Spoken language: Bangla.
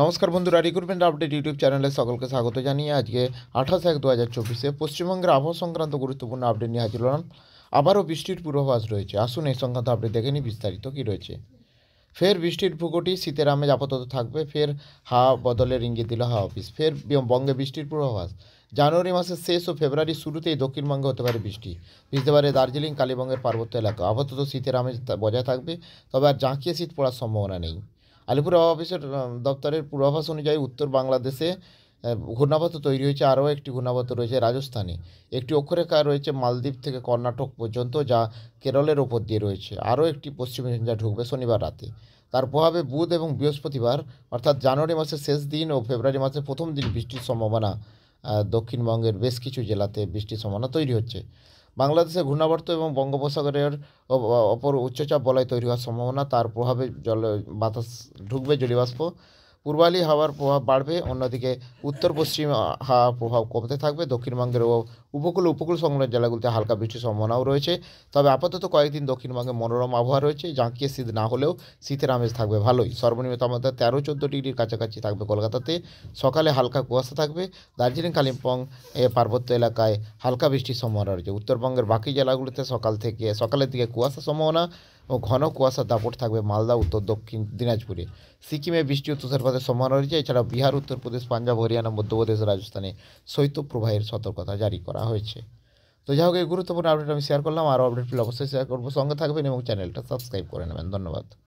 নমস্কার বন্ধুরা রিক্রুটমেন্ট আপডেট ইউটিউব চ্যানেলে সকলকে স্বাগত জানিয়ে আজকে আঠাশ এক দু হাজার চব্বিশে পশ্চিমবঙ্গের আবহাওয়া সংক্রান্ত গুরুত্বপূর্ণ আপডেট নিয়ে হাজির হলাম আবারও বৃষ্টির পূর্বাভাস রয়েছে আসুন এই সংক্রান্ত আপডেট দেখে নিই বিস্তারিত কী রয়েছে ফের বৃষ্টির ভুগোটি শীতের আমেজ আপাতত থাকবে ফের হাওয়া বদলের ইঙ্গিত দিল হাওয়া অফিস ফের বঙ্গে বৃষ্টির পূর্বাভাস জানুয়ারি মাসের শেষ ও ফেব্রুয়ারির শুরুতেই দক্ষিণবঙ্গে হতে পারে বৃষ্টি ভিজতে পারে দার্জিলিং কালীবঙ্গের পার্বত্য এলাকা আপাতত শীতের আমেজ বজায় থাকবে তবে আর জাঁকিয়ে শীত পড়ার সম্ভাবনা নেই আলিপুর অফিসের দপ্তরের পূর্বাভাস অনুযায়ী উত্তর বাংলাদেশে ঘূর্ণাবত তৈরি হয়েছে আরও একটি ঘূর্ণাবত রয়েছে রাজস্থানে একটি অক্ষরেখা রয়েছে মালদ্বীপ থেকে কর্ণাটক পর্যন্ত যা কেরলের ওপর দিয়ে রয়েছে আরও একটি পশ্চিম যা ঢুকবে শনিবার রাতে তার প্রভাবে বুধ এবং বৃহস্পতিবার অর্থাৎ জানুয়ারি মাসের শেষ দিন ও ফেব্রুয়ারি মাসের প্রথম দিন বৃষ্টির সম্ভাবনা দক্ষিণবঙ্গের বেশ কিছু জেলাতে বৃষ্টির সম্ভাবনা তৈরি হচ্ছে বাংলাদেশে ঘূর্ণাবর্ত এবং বঙ্গোপসাগরের অপর উচ্চচাপ বলয় তৈরি হওয়ার সম্ভাবনা তার প্রভাবে জল বাতাস ঢুকবে জলীয়বাষ্প পূর্বালি হাওয়ার প্রভাব বাড়বে অন্যদিকে উত্তর পশ্চিম হাওয়ার প্রভাব কমতে থাকবে দক্ষিণবঙ্গের উপকূল উপকূল সংলগ্ন জেলাগুলিতে হালকা বৃষ্টির সম্ভাবনাও রয়েছে তবে আপাতত কয়েকদিন দক্ষিণবঙ্গে মনোরম আবহাওয়া রয়েছে জাঁকিয়ে শীত না হলেও শীতের আমেজ থাকবে ভালোই সর্বনিম্ন তাপমাত্রা তেরো চোদ্দো ডিগ্রির কাছাকাছি থাকবে কলকাতাতে সকালে হালকা কুয়াশা থাকবে দার্জিলিং কালিম্পং এ পার্বত্য এলাকায় হালকা বৃষ্টির সম্ভাবনা রয়েছে উত্তরবঙ্গের বাকি জেলাগুলিতে সকাল থেকে সকালের দিকে কুয়াশা সম্ভাবনা ও ঘন কুয়াশার দাপট থাকবে মালদা উত্তর দক্ষিণ দিনাজপুরে সিকিমে বৃষ্টি ও তুষারপাতের সম্ভাবনা রয়েছে এছাড়া বিহার উত্তরপ্রদেশ পাঞ্জাব হরিয়ানা মধ্যপ্রদেশ রাজস্থানে শৈত্যপ্রবাহের সতর্কতা জারি করা হয়েছে তো যাই হোক এই গুরুত্বপূর্ণ আপডেট আমি শেয়ার করলাম আরও আপডেট পেলে অবশ্যই শেয়ার করবো সঙ্গে থাকবেন এবং চ্যানেলটা সাবস্ক্রাইব করে নেবেন ধন্যবাদ